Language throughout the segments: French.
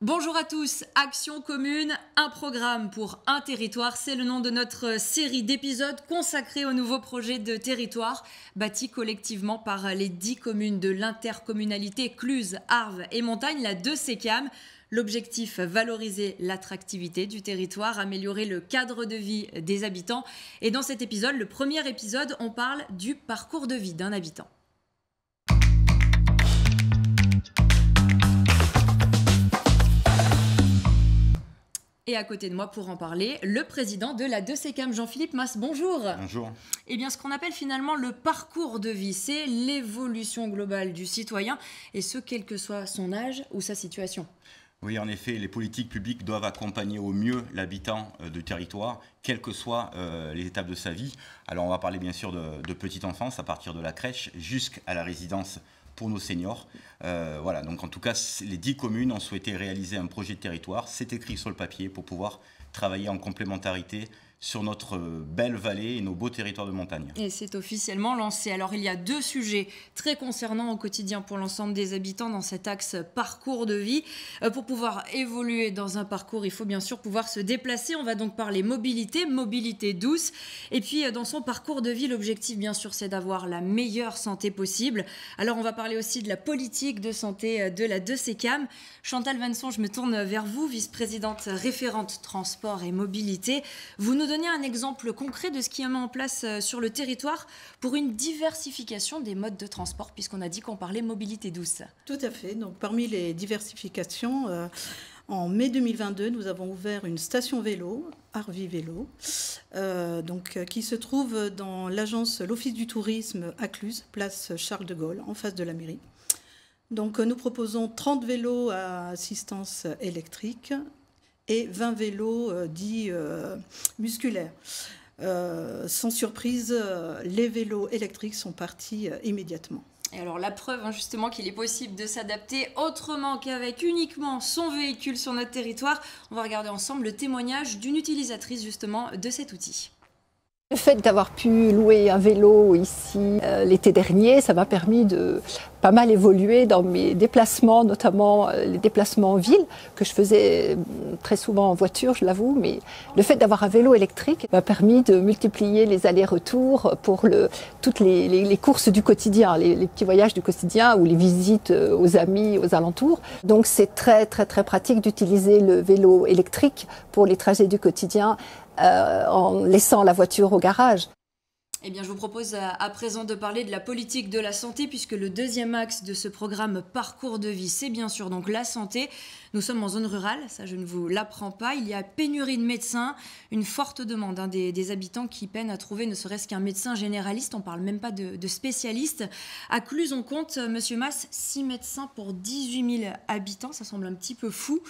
Bonjour à tous, Action commune, un programme pour un territoire, c'est le nom de notre série d'épisodes consacrée au nouveau projet de territoire bâti collectivement par les dix communes de l'intercommunalité Cluse, Arve et Montagne, la 2 sécam L'objectif, valoriser l'attractivité du territoire, améliorer le cadre de vie des habitants. Et dans cet épisode, le premier épisode, on parle du parcours de vie d'un habitant. Et à côté de moi, pour en parler, le président de la 2CCAM, Jean-Philippe Masse. Bonjour. Bonjour. Eh bien, ce qu'on appelle finalement le parcours de vie, c'est l'évolution globale du citoyen, et ce, quel que soit son âge ou sa situation. Oui, en effet, les politiques publiques doivent accompagner au mieux l'habitant euh, du territoire, quelles que soient euh, les étapes de sa vie. Alors, on va parler bien sûr de petite enfance à partir de la crèche jusqu'à la résidence pour nos seniors. Euh, voilà, donc en tout cas, les dix communes ont souhaité réaliser un projet de territoire. C'est écrit sur le papier pour pouvoir travailler en complémentarité sur notre belle vallée et nos beaux territoires de montagne. Et c'est officiellement lancé. Alors il y a deux sujets très concernants au quotidien pour l'ensemble des habitants dans cet axe parcours de vie. Euh, pour pouvoir évoluer dans un parcours, il faut bien sûr pouvoir se déplacer. On va donc parler mobilité, mobilité douce. Et puis euh, dans son parcours de vie, l'objectif bien sûr c'est d'avoir la meilleure santé possible. Alors on va parler aussi de la politique de santé euh, de la 2 cam Chantal Vanson, je me tourne vers vous, vice-présidente référente transport et mobilité. Vous nous donner un exemple concret de ce qui est mis en place euh, sur le territoire pour une diversification des modes de transport, puisqu'on a dit qu'on parlait mobilité douce. Tout à fait. Donc, parmi les diversifications, euh, en mai 2022, nous avons ouvert une station vélo, Arvi Vélo, euh, donc, qui se trouve dans l'agence l'Office du tourisme à Cluse, place Charles de Gaulle, en face de la mairie. Donc, nous proposons 30 vélos à assistance électrique, et 20 vélos euh, dits euh, musculaires. Euh, sans surprise, les vélos électriques sont partis immédiatement. Et alors la preuve hein, justement qu'il est possible de s'adapter autrement qu'avec uniquement son véhicule sur notre territoire, on va regarder ensemble le témoignage d'une utilisatrice justement de cet outil. Le fait d'avoir pu louer un vélo ici euh, l'été dernier, ça m'a permis de pas mal évoluer dans mes déplacements, notamment euh, les déplacements en ville, que je faisais mm, très souvent en voiture, je l'avoue, mais le fait d'avoir un vélo électrique m'a permis de multiplier les allers-retours pour le, toutes les, courses du quotidien, les, petits voyages du quotidien ou les visites euh, aux amis, aux alentours. Donc c'est très très très pratique d'utiliser le vélo électrique pour les trajets du quotidien euh, en laissant la voiture au garage. Eh bien, je vous propose euh, à, présent de parler de la politique de la santé, puisque le deuxième axe de ce programme Parcours de vie, c'est bien sûr donc la santé. Nous sommes en zone rurale, ça je ne vous l'apprends pas. Il y a pénurie de médecins, une forte demande hein, des, habitants qui peinent à trouver ne serait-ce qu'un médecin généraliste. On parle même pas de, de spécialiste. À Cluse, on compte, euh, Monsieur Mass, 6 médecins pour 18 000 habitants. Ça semble un petit peu fou.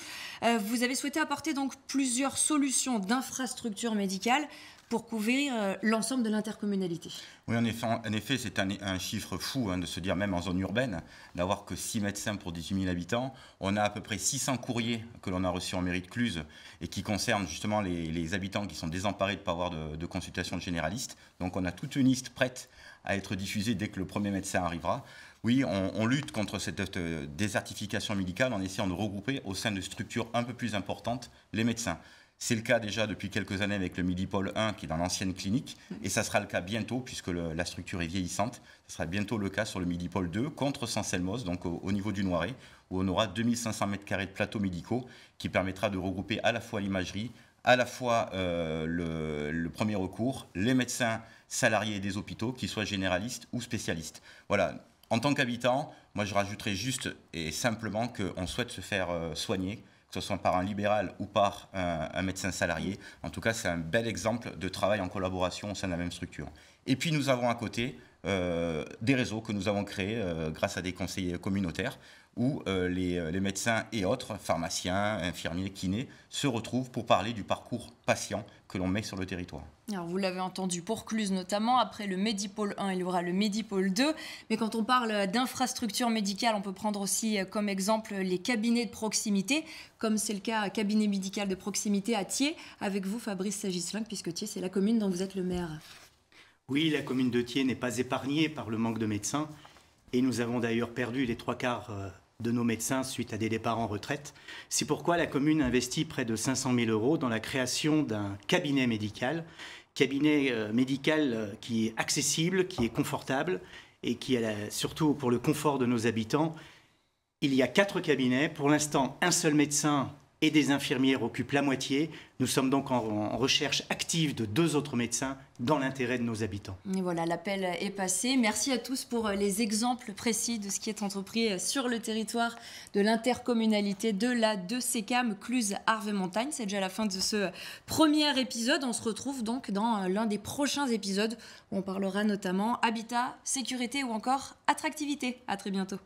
Euh, vous avez souhaité apporter donc plusieurs solutions d'infrastructures médicales pour couvrir euh, l'ensemble de l'intercommunalité. Oui, en effet, en effet c'est un, chiffre fou hein, de se dire, même en zone urbaine, d'avoir que 6 médecins pour 18 000 habitants. On a à peu près 600 courriers que l'on a reçus en mairie de Cluse et qui concernent justement les, habitants qui sont désemparés de ne pas avoir de, consultation de généraliste. Donc on a toute une liste prête à être diffusée dès que le premier médecin arrivera. Oui, on, on, lutte contre cette euh, désertification médicale en essayant de regrouper au sein de structures un peu plus importantes les médecins. C'est le cas déjà depuis quelques années avec le Midipol 1 qui est dans l'ancienne clinique et ça sera le cas bientôt puisque la structure est vieillissante. Ce sera bientôt le cas sur le Midipol 2 contre Sanselmos, donc au, niveau du Noiré, où on aura 2500 m2 de plateaux médicaux qui permettra de regrouper à la fois l'imagerie, à la fois euh, le, le, premier recours, les médecins salariés des hôpitaux, qu'ils soient généralistes ou spécialistes. Voilà. En tant qu'habitant, moi je rajouterai juste et simplement qu'on souhaite se faire euh, soigner que ce soit par un libéral ou par un, médecin salarié. En tout cas, c'est un bel exemple de travail en collaboration au sein de la même structure. Et puis nous avons à côté euh, des réseaux que nous avons créés euh, grâce à des conseillers communautaires où euh, les, médecins et autres, pharmaciens, infirmiers, kinés, se retrouvent pour parler du parcours patient que l'on met sur le territoire. vous l'avez entendu pour Cluse notamment, après le Médipôle 1, il y aura le Médipôle 2, mais quand on parle d'infrastructures médicale, on peut prendre aussi comme exemple les cabinets de proximité, comme c'est le cas cabinet médical de proximité à Thiers, avec vous Fabrice Sagislin, puisque Thiers c'est la commune dont vous êtes le maire. Oui, la commune de Thiers n'est pas épargnée par le manque de médecins. Et nous avons d'ailleurs perdu les trois quarts euh, de nos médecins suite à des départs en retraite. C'est pourquoi la commune investit près de 500 000 euros dans la création d'un cabinet médical. Cabinet euh, médical euh, qui est accessible, qui est confortable et qui est surtout pour le confort de nos habitants. Il y a quatre cabinets. Pour l'instant, un seul médecin et des infirmières occupent la moitié. Nous sommes donc en, recherche active de deux autres médecins dans l'intérêt de nos habitants. Et voilà, l'appel est passé. Merci à tous pour les exemples précis de ce qui est entrepris sur le territoire de l'intercommunalité de la 2CCAM Cluse-Arve-Montagne. C'est déjà la fin de ce premier épisode. On se retrouve donc dans l'un des prochains épisodes où on parlera notamment habitat, sécurité ou encore attractivité. À très bientôt.